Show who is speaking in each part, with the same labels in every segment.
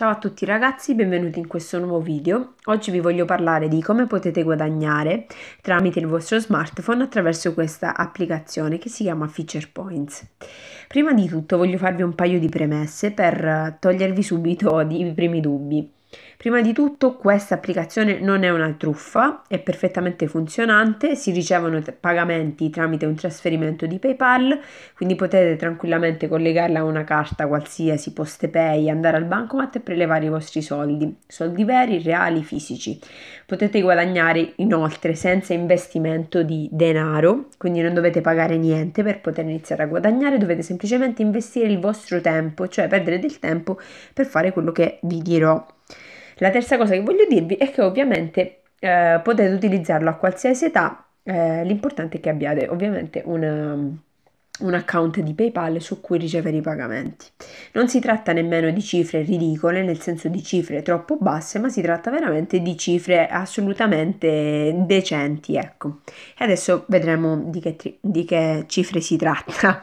Speaker 1: Ciao a tutti ragazzi, benvenuti in questo nuovo video. Oggi vi voglio parlare di come potete guadagnare tramite il vostro smartphone attraverso questa applicazione che si chiama Feature Points. Prima di tutto voglio farvi un paio di premesse per togliervi subito i primi dubbi. Prima di tutto questa applicazione non è una truffa, è perfettamente funzionante, si ricevono pagamenti tramite un trasferimento di PayPal, quindi potete tranquillamente collegarla a una carta qualsiasi, poste pay, andare al bancomat e prelevare i vostri soldi, soldi veri, reali, fisici. Potete guadagnare inoltre senza investimento di denaro, quindi non dovete pagare niente per poter iniziare a guadagnare, dovete semplicemente investire il vostro tempo, cioè perdere del tempo per fare quello che vi dirò. La terza cosa che voglio dirvi è che ovviamente eh, potete utilizzarlo a qualsiasi età, eh, l'importante è che abbiate ovviamente un um, un account di PayPal su cui ricevere i pagamenti. Non si tratta nemmeno di cifre ridicole, nel senso di cifre troppo basse, ma si tratta veramente di cifre assolutamente decenti, ecco. E adesso vedremo di che, tri- di che cifre si tratta.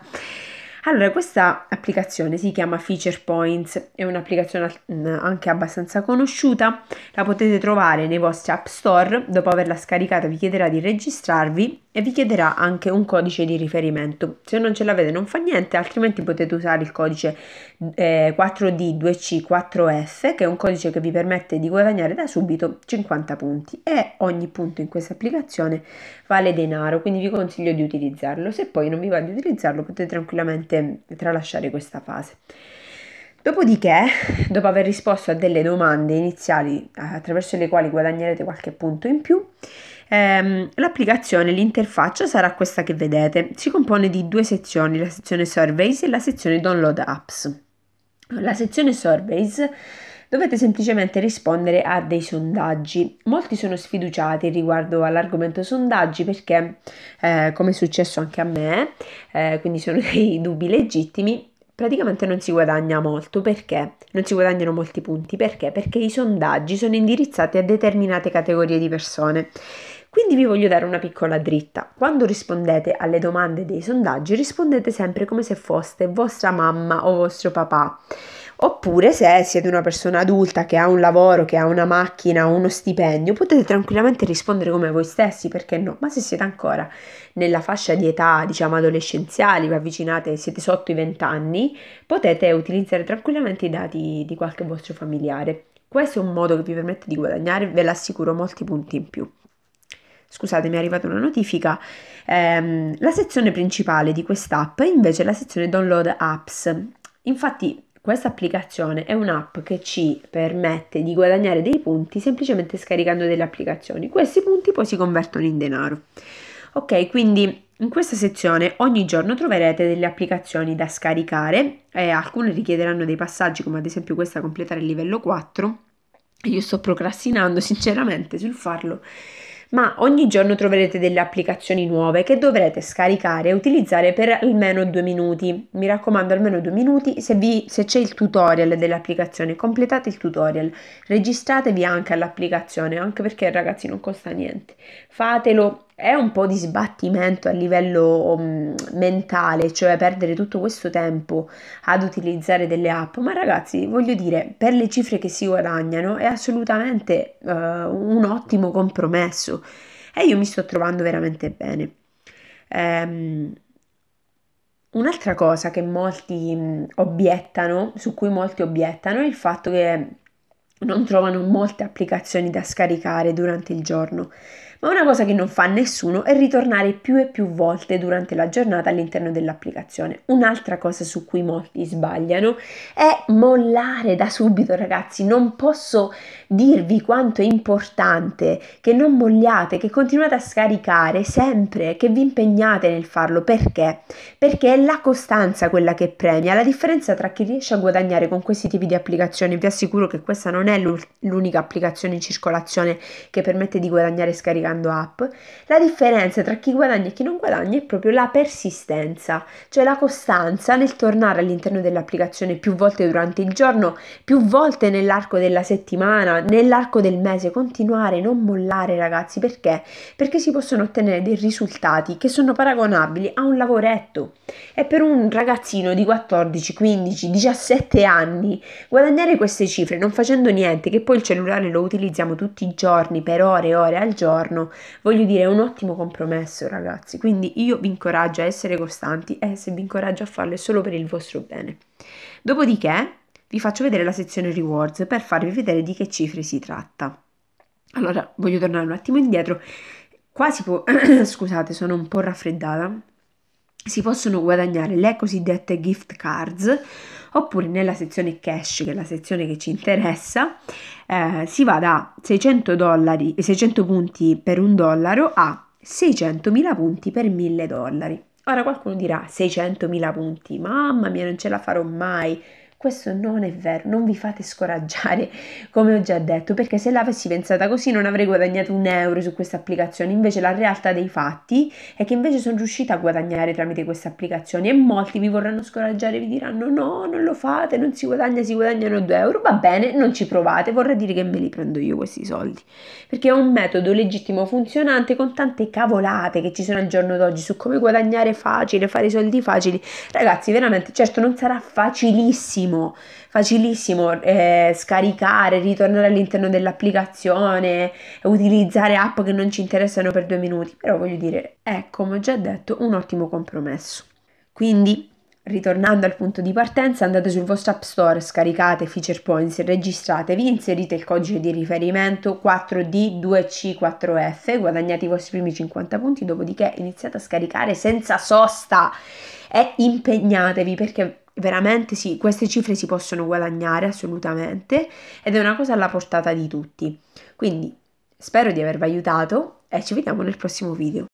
Speaker 1: Allora, questa applicazione si chiama Feature Points, è un'applicazione mm, anche abbastanza conosciuta, la potete trovare nei vostri app store, dopo averla scaricata vi chiederà di registrarvi e vi chiederà anche un codice di riferimento. Se non ce l'avete non fa niente, altrimenti potete usare il codice eh, 4D2C4F che è un codice che vi permette di guadagnare da subito 50 punti e ogni punto in questa applicazione vale denaro, quindi vi consiglio di utilizzarlo. Se poi non vi va di utilizzarlo potete tranquillamente tralasciare questa fase. Dopodiché, dopo aver risposto a delle domande iniziali attraverso le quali guadagnerete qualche punto in più, ehm, l'applicazione, l'interfaccia sarà questa che vedete. Si compone di due sezioni, la sezione Surveys e la sezione Download Apps. La sezione Surveys dovete semplicemente rispondere a dei sondaggi. Molti sono sfiduciati riguardo all'argomento sondaggi perché, eh, come è successo anche a me, eh, quindi sono dei dubbi legittimi, praticamente non si guadagna molto perché non si guadagnano molti punti perché perché i sondaggi sono indirizzati a determinate categorie di persone quindi vi voglio dare una piccola dritta. Quando rispondete alle domande dei sondaggi, rispondete sempre come se foste vostra mamma o vostro papà. Oppure se siete una persona adulta che ha un lavoro, che ha una macchina o uno stipendio, potete tranquillamente rispondere come voi stessi, perché no? Ma se siete ancora nella fascia di età, diciamo adolescenziali, vi avvicinate, siete sotto i 20 anni, potete utilizzare tranquillamente i dati di qualche vostro familiare. Questo è un modo che vi permette di guadagnare, ve l'assicuro, molti punti in più. Scusate, mi è arrivata una notifica. Ehm, la sezione principale di quest'app è invece la sezione download apps. Infatti, questa applicazione è un'app che ci permette di guadagnare dei punti semplicemente scaricando delle applicazioni. Questi punti poi si convertono in denaro. Ok, quindi in questa sezione ogni giorno troverete delle applicazioni da scaricare, eh, alcune richiederanno dei passaggi come ad esempio questa completare il livello 4. Io sto procrastinando sinceramente sul farlo ma ogni giorno troverete delle applicazioni nuove che dovrete scaricare e utilizzare per almeno due minuti. Mi raccomando almeno due minuti, se, vi, se c'è il tutorial dell'applicazione completate il tutorial, registratevi anche all'applicazione, anche perché ragazzi non costa niente, fatelo è un po' di sbattimento a livello um, mentale, cioè perdere tutto questo tempo ad utilizzare delle app, ma ragazzi, voglio dire, per le cifre che si guadagnano è assolutamente uh, un ottimo compromesso e io mi sto trovando veramente bene. Um, un'altra cosa che molti um, obiettano, su cui molti obiettano, è il fatto che non trovano molte applicazioni da scaricare durante il giorno, ma una cosa che non fa nessuno è ritornare più e più volte durante la giornata all'interno dell'applicazione. Un'altra cosa su cui molti sbagliano è mollare da subito, ragazzi, non posso dirvi quanto è importante che non molliate, che continuate a scaricare sempre, che vi impegnate nel farlo. Perché? Perché è la costanza quella che premia. La differenza tra chi riesce a guadagnare con questi tipi di applicazioni, vi assicuro che questa non è l'unica applicazione in circolazione che permette di guadagnare scaricando app. La differenza tra chi guadagna e chi non guadagna è proprio la persistenza, cioè la costanza nel tornare all'interno dell'applicazione più volte durante il giorno, più volte nell'arco della settimana, nell'arco del mese continuare, non mollare ragazzi, perché? Perché si possono ottenere dei risultati che sono paragonabili a un lavoretto e per un ragazzino di 14, 15, 17 anni guadagnare queste cifre non facendo niente, che poi il cellulare lo utilizziamo tutti i giorni per ore e ore al giorno, voglio dire è un ottimo compromesso ragazzi, quindi io vi incoraggio a essere costanti e se vi incoraggio a farlo è solo per il vostro bene. Dopodiché vi faccio vedere la sezione rewards per farvi vedere di che cifre si tratta. Allora, voglio tornare un attimo indietro. Qua può, scusate, sono un po' raffreddata. Si possono guadagnare le cosiddette gift cards oppure nella sezione cash, che è la sezione che ci interessa, eh, si va da 600, dollari, 600 punti per un dollaro a 600.000 punti per 1000 dollari. Ora qualcuno dirà 600.000 punti, mamma mia, non ce la farò mai. Questo non è vero, non vi fate scoraggiare, come ho già detto, perché se l'avessi pensata così non avrei guadagnato un euro su questa applicazione. Invece la realtà dei fatti è che invece sono riuscita a guadagnare tramite questa applicazione e molti vi vorranno scoraggiare, vi diranno no, non lo fate, non si guadagna, si guadagnano 2 euro, va bene, non ci provate, vorrei dire che me li prendo io questi soldi. Perché è un metodo legittimo, funzionante, con tante cavolate che ci sono al giorno d'oggi su come guadagnare facile, fare i soldi facili. Ragazzi, veramente, certo non sarà facilissimo facilissimo, facilissimo eh, scaricare, ritornare all'interno dell'applicazione, utilizzare app che non ci interessano per due minuti, però voglio dire, è come ho già detto un ottimo compromesso. Quindi Ritornando al punto di partenza, andate sul vostro App Store, scaricate Feature Points, registratevi, inserite il codice di riferimento 4D2C4F, guadagnate i vostri primi 50 punti, dopodiché iniziate a scaricare senza sosta e impegnatevi perché veramente sì, queste cifre si possono guadagnare assolutamente ed è una cosa alla portata di tutti. Quindi spero di avervi aiutato e ci vediamo nel prossimo video.